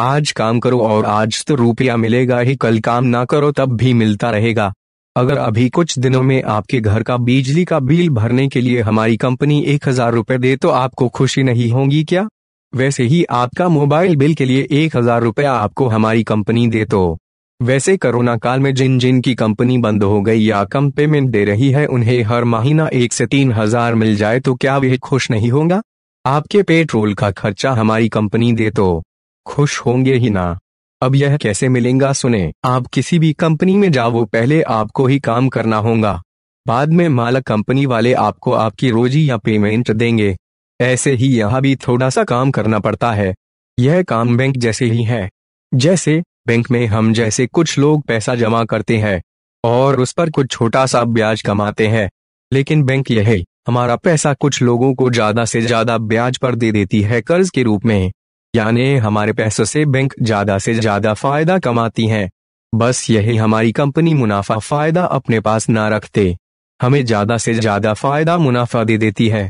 आज काम करो और आज तो रुपया मिलेगा ही कल काम ना करो तब भी मिलता रहेगा अगर अभी कुछ दिनों में आपके घर का बिजली का बिल भरने के लिए हमारी कंपनी एक हजार रूपए दे तो आपको खुशी नहीं होगी क्या वैसे ही आपका मोबाइल बिल के लिए एक हजार रूपया आपको हमारी कंपनी दे तो वैसे कोरोना काल में जिन जिन की कंपनी बंद हो गई या कम पेमेंट दे रही है उन्हें हर महीना एक से तीन हजार मिल जाए तो क्या वे खुश नहीं होगा आपके पेट्रोल का खर्चा हमारी कंपनी दे तो खुश होंगे ही ना अब यह कैसे मिलेगा सुने आप किसी भी कंपनी में जाओ पहले आपको ही काम करना होगा बाद में मालक कंपनी वाले आपको आपकी रोजी या पेमेंट देंगे ऐसे ही यहाँ भी थोड़ा सा काम करना पड़ता है यह काम बैंक जैसे ही है जैसे बैंक में हम जैसे कुछ लोग पैसा जमा करते हैं और उस पर कुछ छोटा सा ब्याज कमाते हैं लेकिन बैंक यह हमारा पैसा कुछ लोगों को ज्यादा से ज्यादा ब्याज पर दे देती है कर्ज के रूप में यानी हमारे पैसों से बैंक ज्यादा से ज्यादा फायदा कमाती है बस यही हमारी कंपनी मुनाफा फायदा अपने पास ना रखते हमें ज्यादा से ज्यादा फायदा मुनाफा दे देती है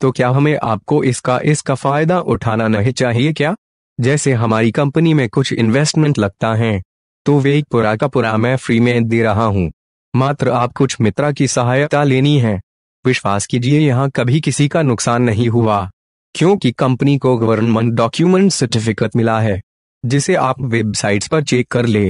तो क्या हमें आपको इसका इसका फायदा उठाना नहीं चाहिए क्या जैसे हमारी कंपनी में कुछ इन्वेस्टमेंट लगता है तो वे पुरा का पुरा मैं फ्री में दे रहा हूँ मात्र आप कुछ मित्रा की सहायता लेनी है विश्वास कीजिए यहाँ कभी किसी का नुकसान नहीं हुआ क्योंकि कंपनी को गवर्नमेंट डॉक्यूमेंट सर्टिफिकेट मिला है जिसे आप वेबसाइट्स पर चेक कर ले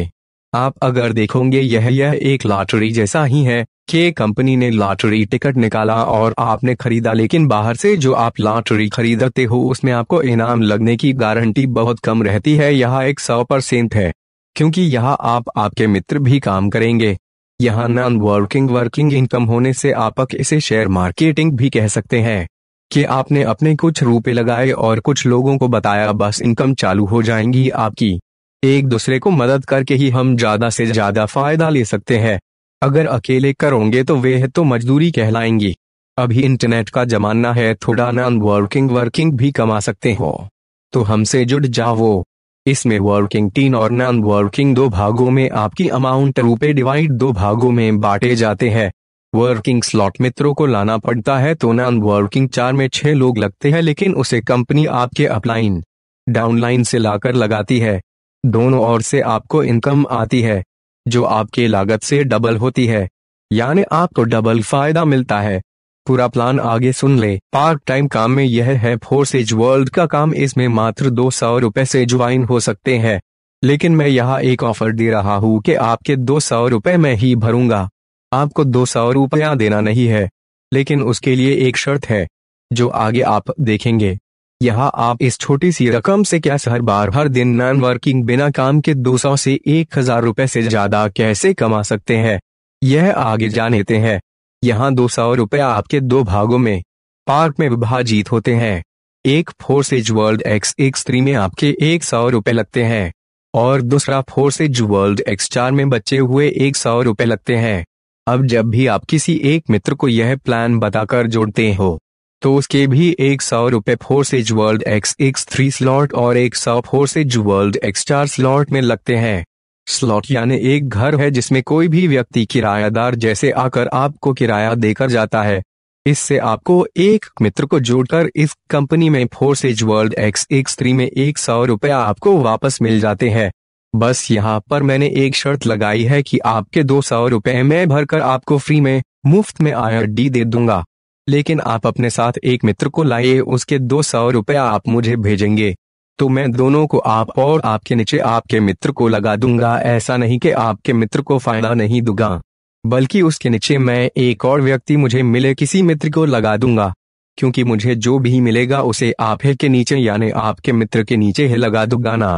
आप अगर देखोगे यह यह एक लॉटरी जैसा ही है कि कंपनी ने लॉटरी टिकट निकाला और आपने खरीदा लेकिन बाहर से जो आप लॉटरी खरीदते हो उसमें आपको इनाम लगने की गारंटी बहुत कम रहती है यह एक सौ परसेंट है क्योंकि यहाँ आप आपके मित्र भी काम करेंगे यहाँ नॉन वर्किंग वर्किंग इनकम होने से आप इसे शेयर मार्केटिंग भी कह सकते हैं कि आपने अपने कुछ रुपए लगाए और कुछ लोगों को बताया बस इनकम चालू हो जाएंगी आपकी एक दूसरे को मदद करके ही हम ज्यादा से ज्यादा फायदा ले सकते हैं अगर अकेले करोगे तो वे तो मजदूरी कहलाएंगी अभी इंटरनेट का जमाना है थोड़ा नॉन वर्किंग वर्किंग भी कमा सकते हो तो हमसे जुड़ जाओ इसमें वर्किंग टीन और नॉन वर्किंग दो भागों में आपकी अमाउंट रुपए डिवाइड दो भागों में बांटे जाते हैं वर्किंग स्लॉट मित्रों को लाना पड़ता है तो नॉन वर्किंग चार में छह लोग लगते हैं लेकिन उसे कंपनी आपके अपलाइन डाउनलाइन से लाकर लगाती है दोनों ओर से आपको इनकम आती है जो आपके लागत से डबल होती है यानी आपको डबल फायदा मिलता है पूरा प्लान आगे सुन ले पार्ट टाइम काम में यह है फोर्सेज वर्ल्ड का काम इसमें मात्र दो सौ रुपए से ज्वाइन हो सकते हैं लेकिन मैं यहाँ एक ऑफर दे रहा हूँ कि आपके दो सौ रुपए में ही भरूंगा आपको दो सौ रुपया देना नहीं है लेकिन उसके लिए एक शर्त है जो आगे आप देखेंगे यहाँ आप इस छोटी सी रकम से क्या हर बार हर दिन नॉन वर्किंग बिना काम के 200 से एक हजार रुपए से ज्यादा कैसे कमा सकते हैं यह आगे जानते हैं यहाँ दो सौ रुपया आपके दो भागों में पार्क में विभाजित होते हैं एक forces world X X three में आपके एक सौ रुपए लगते हैं और दूसरा फोर्सेज वर्ल्ड एक्स चार में बचे हुए एक सौ रूपए लगते हैं अब जब भी आप किसी एक मित्र को यह प्लान बताकर जोड़ते हो तो उसके भी एक सौ रुपये forces world X X three slot और एक सौ फोर्सेज वर्ल्ड एक्स चार स्लॉट में लगते हैं स्लॉट यानी एक घर है जिसमें कोई भी व्यक्ति किरायादार जैसे आकर आपको किराया देकर जाता है इससे आपको एक मित्र को जोड़कर इस कंपनी में forces world X X three में एक सौ रुपया आपको वापस मिल जाते हैं बस यहाँ पर मैंने एक शर्त लगाई है कि आपके दो सौ रुपये में भरकर आपको फ्री में मुफ्त में आई डी दे दूंगा लेकिन आप अपने साथ एक मित्र को लाइए उसके दो सौ रुपये आप मुझे भेजेंगे तो मैं दोनों को आप और आपके नीचे आपके मित्र को लगा दूंगा ऐसा नहीं कि आपके मित्र को फायदा नहीं दूंगा बल्कि उसके नीचे मैं एक और व्यक्ति मुझे मिले किसी मित्र को लगा दूंगा क्योंकि मुझे जो भी मिलेगा उसे आप के नीचे यानी आपके मित्र के नीचे ही लगा दूंगा ना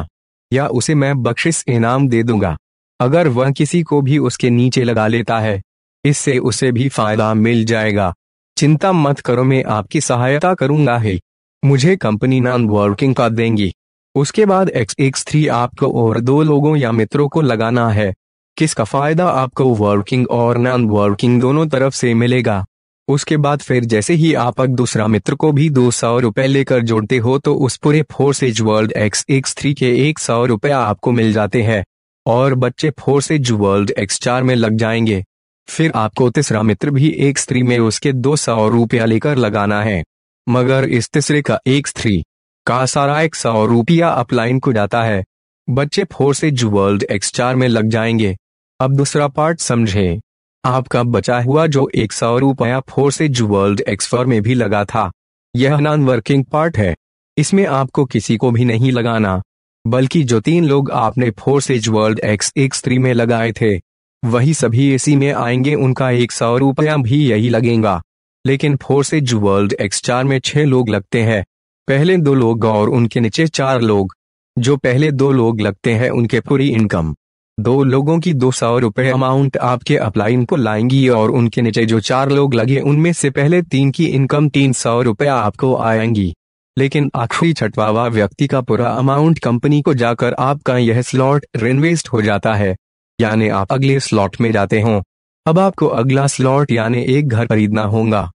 या उसे मैं बख्शिश इनाम दे दूंगा अगर वह किसी को भी उसके नीचे लगा लेता है इससे उसे भी फायदा मिल जाएगा चिंता मत करो मैं आपकी सहायता करूंगा ही मुझे कंपनी नॉन वर्किंग का देंगी उसके बाद एक्स एक्स थ्री आपको और दो लोगों या मित्रों को लगाना है किसका फायदा आपको वर्किंग और नॉन वर्किंग दोनों तरफ से मिलेगा उसके बाद फिर जैसे ही आप अग दूसरा मित्र को भी दो सौ रुपए लेकर जोड़ते हो तो उस पूरे forces world X X three के एक सौ रुपये आपको मिल जाते हैं और बच्चे फोर्सेज वर्ल्ड एक्स चार में लग जाएंगे फिर आपको तीसरा मित्र भी एक स्त्री में उसके दो सौ रुपया लेकर लगाना है मगर इस तीसरे का एक स्त्री का सारा एक सौ रुपया अपलाइन को जाता है बच्चे फोर्सेज वर्ल्ड एक्स चार में लग जाएंगे अब दूसरा पार्ट समझे आपका बचा हुआ जो एक सौ रुपया फोर्सेज वर्ल्ड एक्सफर में भी लगा था यह नॉन वर्किंग पार्ट है इसमें आपको किसी को भी नहीं लगाना बल्कि जो तीन लोग आपने forces world X X three में लगाए थे वही सभी एसी में आएंगे उनका एक सौ रुपया भी यही लगेगा लेकिन फोर्सेज वर्ल्ड एक्स चार में छह लोग लगते हैं पहले दो लोग और उनके नीचे चार लोग जो पहले दो लोग लगते हैं उनके पूरी इनकम दो लोगों की दो सौ रूपए अमाउंट आपके अपलाइन को लाएंगी और उनके नीचे जो चार लोग लगे उनमें से पहले तीन की इनकम तीन सौ रुपये आपको आएंगी लेकिन आखिरी छठवावा व्यक्ति का पूरा अमाउंट कंपनी को जाकर आपका यह स्लॉट रेनवेस्ट हो जाता है यानी आप अगले स्लॉट में जाते हो अब आपको अगला स्लॉट यानी एक घर खरीदना होगा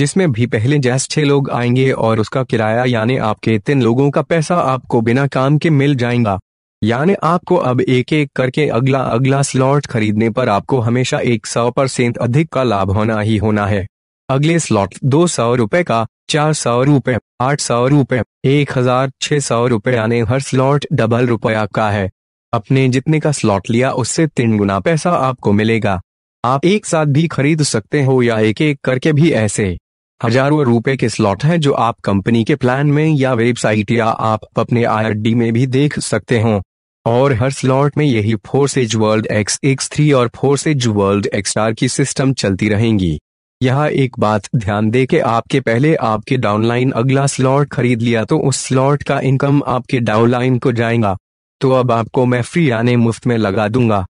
जिसमें भी पहले जैस छह लोग आएंगे और उसका किराया यानी आपके तीन लोगों का पैसा आपको बिना काम के मिल जाएगा यानी आपको अब एक एक करके अगला अगला स्लॉट खरीदने पर आपको हमेशा एक सौ परसेंट अधिक का लाभ होना ही होना है अगले स्लॉट दो सौ रूपए का चार सौ रूपए आठ सौ रूपए एक हजार छह सौ रूपए यानी हर स्लॉट डबल रुपया का है अपने जितने का स्लॉट लिया उससे तीन गुना पैसा आपको मिलेगा आप एक साथ भी खरीद सकते हो या एक एक करके भी ऐसे हजारों रुपए के स्लॉट हैं जो आप कंपनी के प्लान में या वेबसाइट या आप अपने आईआरडी में भी देख सकते हो और हर स्लॉट में यही forces world X X three और फोर्सेज वर्ल्ड एक्स स्टार की सिस्टम चलती रहेंगी यह एक बात ध्यान दे के आपके पहले आपके डाउनलाइन अगला स्लॉट खरीद लिया तो उस स्लॉट का इनकम आपके डाउनलाइन को जाएगा तो अब आपको मैं फ्री आने मुफ्त में लगा दूंगा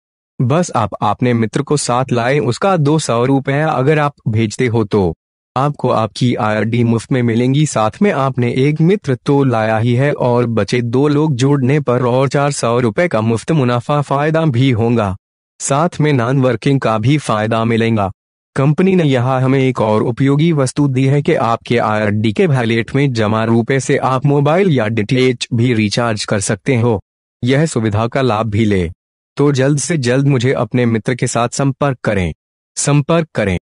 बस आप अपने मित्र को साथ लाए उसका दो सौ रुपया अगर आप भेजते हो तो आपको आपकी आईडी मुफ्त में मिलेंगी साथ में आपने एक मित्र तो लाया ही है और बचे दो लोग जोड़ने पर और चार सौ रुपए का मुफ्त मुनाफा फायदा भी होगा साथ में नॉन वर्किंग का भी फायदा मिलेगा कंपनी ने यहाँ हमें एक और उपयोगी वस्तु दी है कि आपके आईडी के वैलेट में जमा रूपए से आप मोबाइल या डीटीएच भी रिचार्ज कर सकते हो यह सुविधा का लाभ भी ले तो जल्द से जल्द मुझे अपने मित्र के साथ संपर्क करें संपर्क करें